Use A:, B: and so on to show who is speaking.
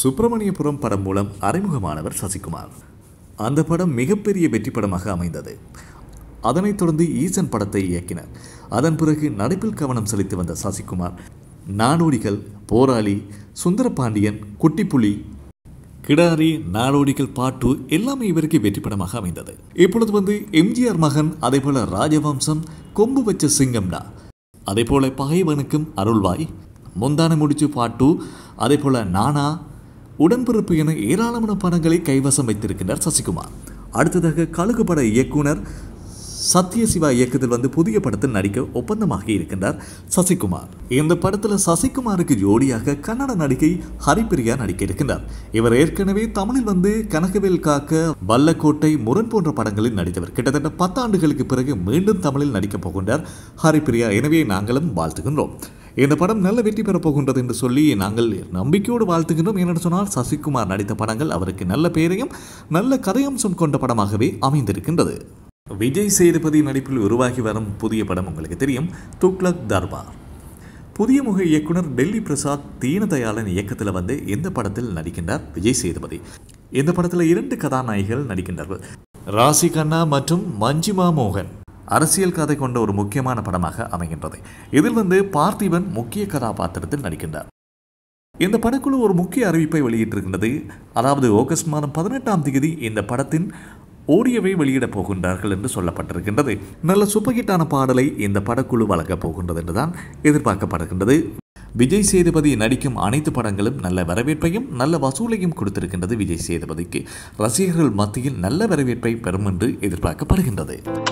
A: சுப்பிரமணியபுரம் படம் மூலம் அறிமுகமானவர் சசிகுமார் அந்த படம் மிகப்பெரிய வெற்றி படமாக அமைந்தது அதனைத் தொடர்ந்து ஈசன் படத்தை இயக்கினர் அதன் பிறகு நடிப்பில் கவனம் செலுத்தி வந்த சசிகுமார் நாடோடிகள் போராளி சுந்தரபாண்டியன் குட்டிப்புலி கிடாரி நாடோடிகள் பாட்டு எல்லாமே இவருக்கு வெற்றி படமாக அமைந்தது இப்பொழுது வந்து எம்ஜிஆர் மகன் அதே போல ராஜவம்சம் கொம்பு வச்ச சிங்கம்டா அதே போல பகைவனுக்கும் அருள்வாய் முந்தான முடிச்சு பாட்டு அதே போல நானா உடன்பிறப்பு என ஏராளமான படங்களை கைவசம் வைத்திருக்கின்றார் சசிகுமார் அடுத்ததாக கழுகு பட இயக்குனர் சத்யசிவா இயக்கத்தில் வந்து புதிய படத்தில் நடிக்க ஒப்பந்தமாக இருக்கின்றார் சசிகுமார் இந்த படத்தில் சசிகுமாருக்கு ஜோடியாக கன்னட நடிகை ஹரிபிரியா நடிக்க இருக்கின்றார் இவர் ஏற்கனவே தமிழில் வந்து கனகவேல் காக்க வல்லக்கோட்டை முரண் போன்ற படங்களில் நடித்தவர் கிட்டத்தட்ட பத்தாண்டுகளுக்கு பிறகு மீண்டும் தமிழில் நடிக்கப் போகின்றார் ஹரிப்பிரியா எனவே நாங்களும் வாழ்த்துகின்றோம் இந்த படம் நல்ல வெற்றி பெறப் போகின்றது என்று சொல்லி நாங்கள் நம்பிக்கையோடு வாழ்த்துகின்றோம் ஏனென்று சொன்னால் சசிகுமார் நடித்த படங்கள் அவருக்கு நல்ல பெயரையும் நல்ல கதையம்சம் கொண்ட படமாகவே அமைந்திருக்கின்றது விஜய் சேதுபதி நடிப்பில் உருவாகி வரும் புதிய படம் உங்களுக்கு தெரியும் துக்லக் தர்பார் புதிய முக இயக்குனர் டெல்லி பிரசாத் தீனதயாளன் இயக்கத்தில் வந்து இந்த படத்தில் நடிக்கின்றார் விஜய் சேதுபதி இந்த படத்தில் இரண்டு கதாநாயகிகள் நடிக்கின்றார்கள் ராசிகண்ணா மற்றும் மஞ்சிமா மோகன் அரசியல் கதை கொண்ட ஒரு முக்கியமான படமாக அமைகின்றது இதில் வந்து பார்த்திபன் முக்கிய கதாபாத்திரத்தில் நடிக்கின்றார் இந்த படக்குழு ஒரு முக்கிய அறிவிப்பை வெளியிட்டிருக்கின்றது அதாவது ஆகஸ்ட் மாதம் பதினெட்டாம் தேதி இந்த படத்தின் ஓடியவை வெளியிடப் போகின்றார்கள் என்று சொல்லப்பட்டிருக்கின்றது நல்ல சுப்பகிட்டான பாடலை இந்த படக்குழு வழங்கப் போகின்றது என்றுதான் எதிர்பார்க்கப்படுகின்றது விஜய் சேதுபதி நடிக்கும் அனைத்து படங்களும் நல்ல வரவேற்பையும் நல்ல வசூலையும் கொடுத்திருக்கின்றது விஜய் சேதுபதிக்கு ரசிகர்கள் மத்தியில் நல்ல வரவேற்பை பெறும் என்று எதிர்பார்க்கப்படுகின்றது